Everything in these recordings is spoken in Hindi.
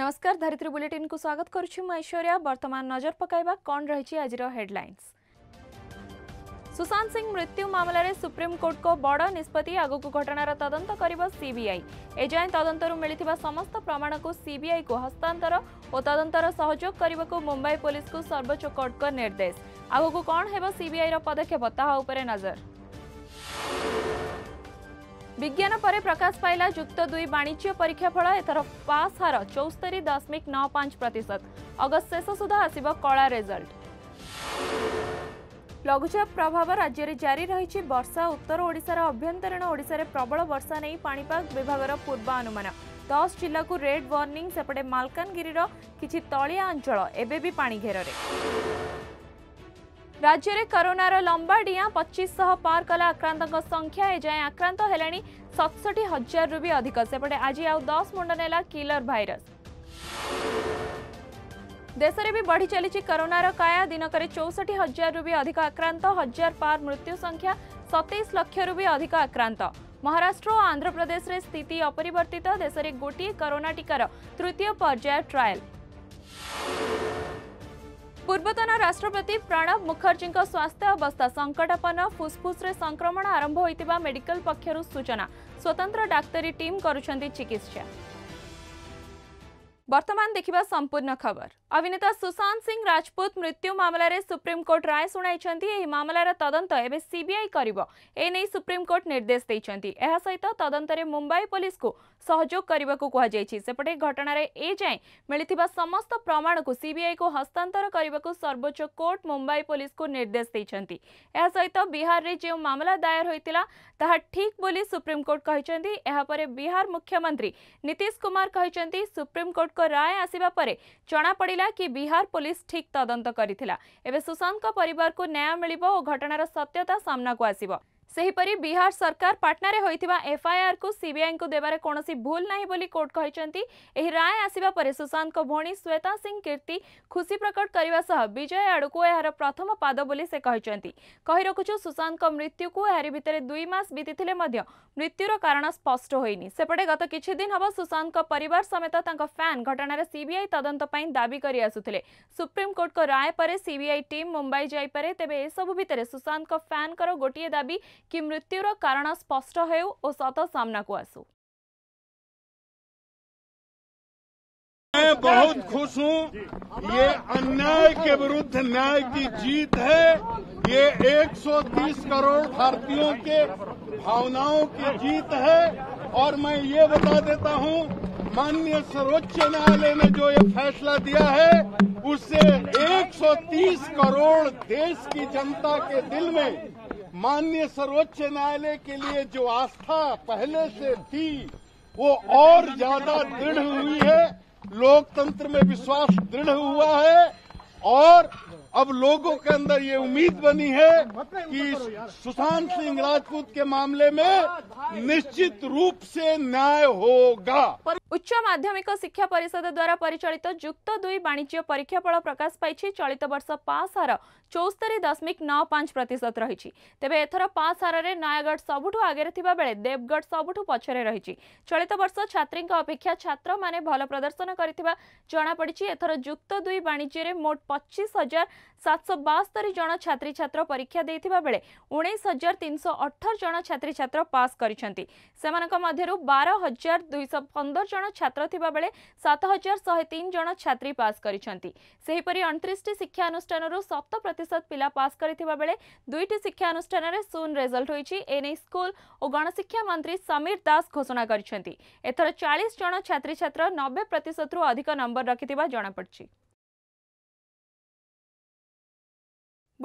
नमस्कार धरित्री बुलेटिन को स्वागत करुच्छु मु ऐश्वर्या बर्तमान नजर पकाइबा कोन रही आज हेडलाइंस सुशांत सिंह मृत्यु मामलें सुप्रीमकोर्ट को बड़ निष्पत्ति आगक घटनार तदंत कर सीबीआई एजाए तदंतर मिलता समस्त प्रमाण को सीबीआई को हस्तांतर और तदंतर सहयोग करने को मुंबई पुलिस को सर्वोच्च कोर्ट को निर्देश आगक कौन होबीआईर पदक्षेप ताहा नजर ବିଜ୍ଞାନ ପରେ ପ୍ରକାଶ ପାଇଲା ଯୁକ୍ତ ଦୁଇ ବାଣିଜ୍ୟ ପରୀକ୍ଷା ଫଳ ଏଥର ପାସ୍ ହାର ଚଉସ୍ତରୀ ଦଶମିକ ନଅ ପାଞ୍ଚ ପ୍ରତିଶତ ଅଗଷ୍ଟ ଶେଷ ସୁଦ୍ଧା ଆସିବ କଳା ରେଜଲ୍ଟ ଲଘୁଚାପ ପ୍ରଭାବ ରାଜ୍ୟରେ ଜାରି ରହିଛି ବର୍ଷା ଉତ୍ତର ଓଡ଼ିଶାର ଆଭ୍ୟନ୍ତରୀଣ ଓଡ଼ିଶାରେ ପ୍ରବଳ ବର୍ଷା ନେଇ ପାଣିପାଗ ବିଭାଗର ପୂର୍ବାନୁମାନ ଦଶ ଜିଲ୍ଲାକୁ ରେଡ୍ ୱାର୍ଣ୍ଣିଂ ସେପଟେ ମାଲକାନଗିରିର କିଛି ତଳିଆ ଅଞ୍ଚଳ ଏବେ ବି ପାଣି ଘେରରେ राज्य कोरोार लम्बाँ पच्चिस सह पार कला आक्रान्तख्या एजाएँ आक्रान्त सतसठी हजार रुबि अधिक सपटे आज आउ दस मुड नेला कलर भाइरस देशले बढिचालिन्छ कोरोना कयाँ दक चौसठी हजार रुबि अधिक आक्रान्त हजार पार मृत्युसङ्ख्या सतैस लक्ष रुबि अधिक आक्रान्त महाराष्ट्रप्रदेशति अपरवर्तित देशले गोटना टी र तृतीय पर्याय ट्रायल ପୂର୍ବତନ ରାଷ୍ଟ୍ରପତି ପ୍ରଣବ ମୁଖର୍ଜୀଙ୍କ ସ୍ୱାସ୍ଥ୍ୟ ଅବସ୍ଥା ସଙ୍କଟାପନ୍ନ ଫୁସ୍ଫୁସ୍ରେ ସଂକ୍ରମଣ ଆରମ୍ଭ ହୋଇଥିବା ମେଡିକାଲ ପକ୍ଷରୁ ସୂଚନା ସ୍ୱତନ୍ତ୍ର ଡାକ୍ତରୀ ଟିମ୍ କରୁଛନ୍ତି ଚିକିତ୍ସା ବର୍ତ୍ତମାନ ଦେଖିବା ସମ୍ପୂର୍ଣ୍ଣ ଖବର अभिनेता सुशांत सिंह राजपूत मृत्यु मामल में सुप्रीमकोर्ट राय शुणाई मामलार तदंत एवं सीबीआई कर सुप्रीम निर्देश देते सहित तदंत में मुंबई पुलिस को सहयोग करने को कहपटे घटन ए जाए मिलता समस्त प्रमाण को सीबीआई को हस्तांतर करने को सर्वोच्च कोर्ट मुंबई पुलिस को निर्देश देते सहित बिहार में जो मामला दायर होता ठीक बोली सुप्रीमकोर्ट कहते हैं बिहार मुख्यमंत्री नीतीश कुमार कहते सुप्रीमकोर्ट राय आसवाप जमापड़ी কে বিহার পুলিশ ঠিক তদন্ত করিছিল এবে সুশান্ত কা পরিবার কো ন্যায় মিলিব ও ঘটনার সত্যতা সামনে কো আসিব ସେହିପରି ବିହାର ସରକାର ପାଟନାରେ ହୋଇଥିବା ଏଫ୍ଆଇଆର୍କୁ ସିବିଆଇଙ୍କୁ ଦେବାରେ କୌଣସି ଭୁଲ ନାହିଁ ବୋଲି କୋର୍ଟ କହିଛନ୍ତି ଏହି ରାୟ ଆସିବା ପରେ ସୁଶାନ୍ତଙ୍କ ଭଉଣୀ ଶ୍ୱେତା ସିଂ କୀର୍ତ୍ତି ଖୁସି ପ୍ରକଟ କରିବା ସହ ବିଜୟ ଆଡ଼କୁ ଏହାର ପ୍ରଥମ ପାଦ ବୋଲି ସେ କହିଛନ୍ତି କହି ରଖୁଛୁ ସୁଶାନ୍ତଙ୍କ ମୃତ୍ୟୁକୁ ଏହାରି ଭିତରେ ଦୁଇ ମାସ ବିତିଥିଲେ ମଧ୍ୟ ମୃତ୍ୟୁର କାରଣ ସ୍ପଷ୍ଟ ହୋଇନି ସେପଟେ ଗତ କିଛି ଦିନ ହେବ ସୁଶାନ୍ତଙ୍କ ପରିବାର ସମେତ ତାଙ୍କ ଫ୍ୟାନ୍ ଘଟଣାର ସିବିଆଇ ତଦନ୍ତ ପାଇଁ ଦାବି କରି ଆସୁଥିଲେ ସୁପ୍ରିମକୋର୍ଟଙ୍କ ରାୟ ପରେ ସିବିଆଇ ଟିମ୍ ମୁମ୍ବାଇ ଯାଇପାରେ ତେବେ ଏସବୁ ଭିତରେ ସୁଶାନ୍ତଙ୍କ ଫ୍ୟାନ୍ଙ୍କର ଗୋଟିଏ ଦାବି कि मृत्युर कारण स्पष्ट हो सत सामना को आसु मैं बहुत खुश हूं ये अन्याय के विरुद्ध न्याय की जीत है ये 130 करोड़ भारतीयों के भावनाओं की जीत है और मैं ये बता देता हूं माननीय सर्वोच्च न्यायालय ने जो ये फैसला दिया है उससे 130 करोड़ देश की जनता के दिल में माननीय सर्वोच्च न्यायालय के लिए जो आस्था पहले से थी वो और ज्यादा दृढ़ हुई है लोकतंत्र में विश्वास दृढ़ हुआ है और अब लोगों के अंदर ये उम्मीद बनी है कि सुशांत सिंह राजपूत के मामले में निश्चित रूप से न्याय होगा उच्च माध्यमिक शिक्षा परिषद द्वारा परिचालित युक्त दुई वाणिज्य परीक्षा फल प्रकाश पाई चलित बर्ष पास हार चौस्तरी दशमिक नौ पांच प्रतिशत रही तेरे एथर पास हार नयगढ़ सबुठ आगे बेले देवगढ़ सबुठ पछे रही चलित बर्ष छात्री अपेक्षा छात्र मैंने भल प्रदर्शन कर जमापड़ एथर युक्त दुई वाणिज्य मोट पचीस हजार ସାତଶହ ବାସ୍ତରୀ ଜଣ ଛାତ୍ରୀଛାତ୍ର ପରୀକ୍ଷା ଦେଇଥିବା ବେଳେ ଉଣେଇଶ ହଜାର ତିନିଶହ ଅଠର ଜଣ ଛାତ୍ରୀଛାତ୍ର ପାସ୍ କରିଛନ୍ତି ସେମାନଙ୍କ ମଧ୍ୟରୁ ବାର ହଜାର ଦୁଇଶହ ପନ୍ଦର ଜଣ ଛାତ୍ର ଥିବାବେଳେ ସାତ ହଜାର ଶହେ ତିନି ଜଣ ଛାତ୍ରୀ ପାସ୍ କରିଛନ୍ତି ସେହିପରି ଅଣତିରିଶଟି ଶିକ୍ଷାନୁଷ୍ଠାନରୁ ଶତ ପ୍ରତିଶତ ପିଲା ପାସ୍ କରିଥିବା ବେଳେ ଦୁଇଟି ଶିକ୍ଷାନୁଷ୍ଠାନରେ ଶୂନ ରେଜଲ୍ଟ ହୋଇଛି ଏନେଇ ସ୍କୁଲ ଓ ଗଣଶିକ୍ଷା ମନ୍ତ୍ରୀ ସମୀର ଦାସ ଘୋଷଣା କରିଛନ୍ତି ଏଥର ଚାଳିଶ ଜଣ ଛାତ୍ରୀଛାତ୍ର ନବେ ପ୍ରତିଶତରୁ ଅଧିକ ନମ୍ବର ରଖିଥିବା ଜଣାପଡ଼ିଛି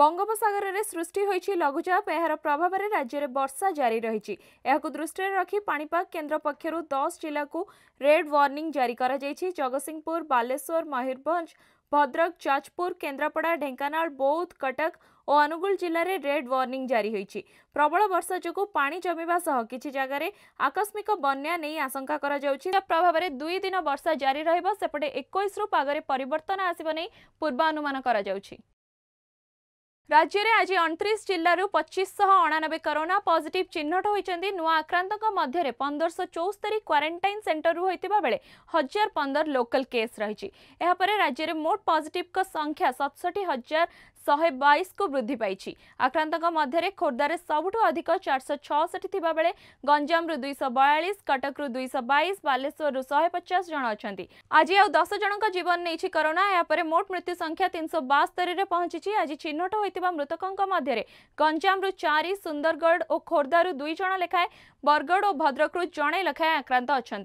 বঙ্গোপসাগরের সৃষ্টি হয়েছে লঘুচাপ এর প্রভাবে রাজ্যের বর্ষা জারি রয়েছে এখন দৃষ্টি রাখি পাপাগ কেন্দ্র পক্ষ দশ জেলাকে রেড ওয়ার্নিং জারি করা জগৎসিংহপুর বালেশ্বর ময়ূরভঞ্জ ভদ্রক যাজপুর কেন্দ্রাপড়া ঢেঙ্কানাল বৌদ্ধ কটক ও অনুগুল জেলার রেড ওয়ার্নিং জারি হয়েছে প্রবল বর্ষা যোগ পা জমিবা সহ কিছু জায়গায় আকস্মিক বন্যা নিয়ে আশঙ্কা করা যাচ্ছে প্রভাবে দুই দিন বর্ষা জারি রহব সেপটে একুশ পাগরে পরিবর্তন আসবে নিয়ে পূর্বানুমান করা যাচ্ছে ରାଜ୍ୟରେ ଆଜି ଅଣତିରିଶ ଜିଲ୍ଲାରୁ ପଚିଶଶହ ଅଣାନବେ କରୋନା ପଜିଟିଭ୍ ଚିହ୍ନଟ ହୋଇଛନ୍ତି ନୂଆ ଆକ୍ରାନ୍ତଙ୍କ ମଧ୍ୟରେ ପନ୍ଦରଶହ ଚଉସ୍ତରୀ କ୍ୱାରେଣ୍ଟାଇନ୍ ସେଣ୍ଟରରୁ ହୋଇଥିବା ବେଳେ ହଜାର ପନ୍ଦର ଲୋକାଲ୍ କେସ୍ ରହିଛି ଏହାପରେ ରାଜ୍ୟରେ ମୋଟ ପଜିଟିଭ୍ଙ୍କ ସଂଖ୍ୟା ସତଷଠି ହଜାର शहे बैश को वृद्धि पाई आक्रांतों मध्य खोर्धार सबुठ अधिक चारश छि बेले गंजाम दुईश बयालीस कटक्रु दुईश बैश बालेश्वर शहे पचास जन अच्छा आज आउ दस जन जीवन नहीं करोना यापर मोट मृत्यु संख्या तीन सौ बास्तरी में पहुंची आज चिन्हट हो मृतकों मध्य गंजामु चार सुंदरगढ़ और खोर्धारु दुईज लेखाएं बरगढ़ और भद्रकु जड़े लेखाए आक्रांत अच्छा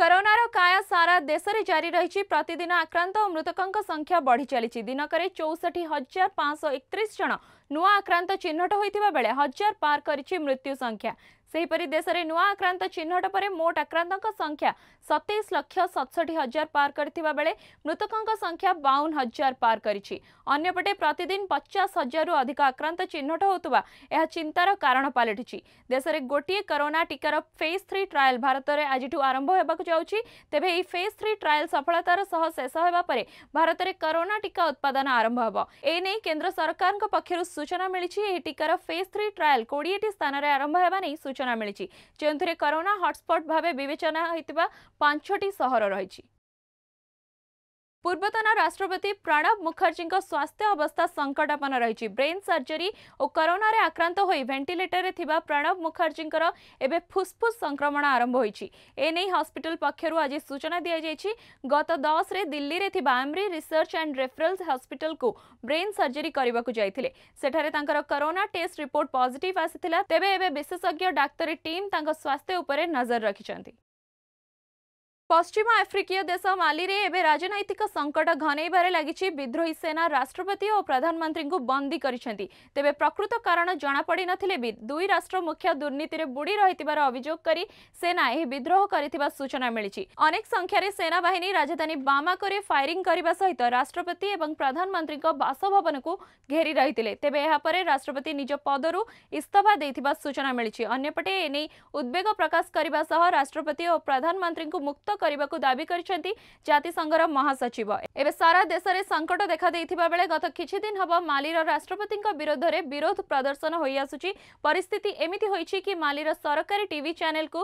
କରୋନାର କାୟା ସାରା ଦେଶରେ ଜାରି ରହିଛି ପ୍ରତିଦିନ ଆକ୍ରାନ୍ତ ଓ ମୃତକଙ୍କ ସଂଖ୍ୟା ବଢ଼ି ଚାଲିଛି ଦିନକରେ ଚଉଷଠି ହଜାର ପାଞ୍ଚଶହ ଏକତିରିଶ ଜଣ ନୂଆ ଆକ୍ରାନ୍ତ ଚିହ୍ନଟ ହୋଇଥିବା ବେଳେ ହଜାର ପାର କରିଛି ମୃତ୍ୟୁ ସଂଖ୍ୟା ᱥেই পৰিদেশৰে নৱ আক্ৰান্ত চিহ্নটৰ পৰে মোট আক্ৰান্তৰ সংখ্যা 27 লাখ 67 হাজাৰ पार কৰতিবাবেলে মৃতকৰ সংখ্যা 52 হাজাৰ पार কৰিছি অন্যপটে প্ৰতিদিন 50 হাজাৰৰ অধিক আক্ৰান্ত চিহ্নট হোতবা এই চিন্তাৰ কাৰণ পালেটিছি দেশৰ গটিয়ে কৰোনা টিকাৰ ফেজ 3 ট্ৰায়াল ভাৰতৰে আজিটো আৰম্ভ হ'বক যাওচি তেবে এই ফেজ 3 ট্ৰায়াল সফলতাৰ সহ শেষ হোৱা পাৰে ভাৰতৰে কৰোনা টিকা উৎপাদন আৰম্ভ হ'ব এনেই কেন্দ্ৰ চৰকাৰৰ পক্ষৰৰ সূচনা مليছি এই টিকাৰ ফেজ 3 ট্ৰায়াল কোডিয়েট স্থানৰ আৰম্ভ হ'ব নে ସୂଚନା ମିଳିଛି ଯେଉଁଥିରେ କରୋନା ହଟ୍ସ୍ପଟ୍ ଭାବେ ବିବେଚନା ହୋଇଥିବା ପାଞ୍ଚଟି ସହର ରହିଛି ପୂର୍ବତନ ରାଷ୍ଟ୍ରପତି ପ୍ରଣବ ମୁଖାର୍ଜୀଙ୍କ ସ୍ୱାସ୍ଥ୍ୟ ଅବସ୍ଥା ସଙ୍କଟାପନ୍ନ ରହିଛି ବ୍ରେନ୍ ସର୍ଜରୀ ଓ କରୋନାରେ ଆକ୍ରାନ୍ତ ହୋଇ ଭେଣ୍ଟିଲେଟରରେ ଥିବା ପ୍ରଣବ ମୁଖାର୍ଜୀଙ୍କର ଏବେ ଫୁସ୍ଫୁସ୍ ସଂକ୍ରମଣ ଆରମ୍ଭ ହୋଇଛି ଏନେଇ ହସ୍ପିଟାଲ ପକ୍ଷରୁ ଆଜି ସୂଚନା ଦିଆଯାଇଛି ଗତ ଦଶରେ ଦିଲ୍ଲୀରେ ଥିବା ଆମ୍ରି ରିସର୍ଚ୍ଚ ଆଣ୍ଡ ରେଫରେଲ ହସ୍ପିଟାଲକୁ ବ୍ରେନ୍ ସର୍ଜରୀ କରିବାକୁ ଯାଇଥିଲେ ସେଠାରେ ତାଙ୍କର କରୋନା ଟେଷ୍ଟ ରିପୋର୍ଟ ପଜିଟିଭ୍ ଆସିଥିଲା ତେବେ ଏବେ ବିଶେଷଜ୍ଞ ଡାକ୍ତରୀ ଟିମ୍ ତାଙ୍କ ସ୍ୱାସ୍ଥ୍ୟ ଉପରେ ନଜର ରଖିଛନ୍ତି ପଶ୍ଚିମ ଆଫ୍ରିକୀୟ ଦେଶ ମାଲିରେ ଏବେ ରାଜନୈତିକ ସଙ୍କଟ ଘନେଇବାରେ ଲାଗିଛି ବିଦ୍ରୋହୀ ସେନା ରାଷ୍ଟ୍ରପତି ଓ ପ୍ରଧାନମନ୍ତ୍ରୀଙ୍କୁ ବନ୍ଦୀ କରିଛନ୍ତି ତେବେ ପ୍ରକୃତ କାରଣ ଜଣାପଡ଼ିନଥିଲେ ବି ଦୁଇ ରାଷ୍ଟ୍ର ମୁଖ୍ୟ ଦୁର୍ନୀତିରେ ବୁଡ଼ି ରହିଥିବାର ଅଭିଯୋଗ କରି ସେନା ଏହି ବିଦ୍ରୋହ କରିଥିବା ସୂଚନା ମିଳିଛି ଅନେକ ସଂଖ୍ୟାରେ ସେନାବାହିନୀ ରାଜଧାନୀ ବାମାକୋରେ ଫାୟାରିଂ କରିବା ସହିତ ରାଷ୍ଟ୍ରପତି ଏବଂ ପ୍ରଧାନମନ୍ତ୍ରୀଙ୍କ ବାସଭବନକୁ ଘେରି ରହିଥିଲେ ତେବେ ଏହାପରେ ରାଷ୍ଟ୍ରପତି ନିଜ ପଦରୁ ଇସ୍ତଫା ଦେଇଥିବା ସୂଚନା ମିଳିଛି ଅନ୍ୟପଟେ ଏନେଇ ଉଦ୍ବେଗ ପ୍ରକାଶ କରିବା ସହ ରାଷ୍ଟ୍ରପତି ଓ ପ୍ରଧାନମନ୍ତ୍ରୀଙ୍କୁ ମୁକ୍ତ କରିବାକୁ ଦାବି କରିଛନ୍ତି ଜାତିସଂଘର ମହାସଚିବ ଏବେ ସାରା ଦେଶରେ ସଙ୍କଟ ଦେଖାଦେଇଥିବା ବେଳେ ଗତ କିଛିଦିନ ହେବ ମାଲିର ରାଷ୍ଟ୍ରପତିଙ୍କ ବିରୋଧରେ ବିରୋଧ ପ୍ରଦର୍ଶନ ହୋଇଆସୁଛି ପରିସ୍ଥିତି ଏମିତି ହୋଇଛି କି ମାଲିର ସରକାରୀ ଟିଭି ଚ୍ୟାନେଲକୁ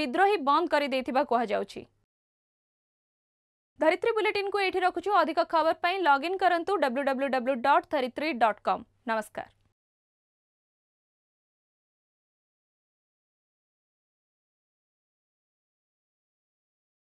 ବିଦ୍ରୋହୀ ବନ୍ଦ କରିଦେଇଥିବା କୁହାଯାଉଛି ଧରିତ୍ରୀ ବୁଲେଟିନ୍କୁ ଏଇଠି ରଖୁଛୁ ଅଧିକ ଖବର ପାଇଁ ଲଗ୍ଇନ୍ କରନ୍ତୁ W W W dot Dharitri dot com ନମସ୍କାର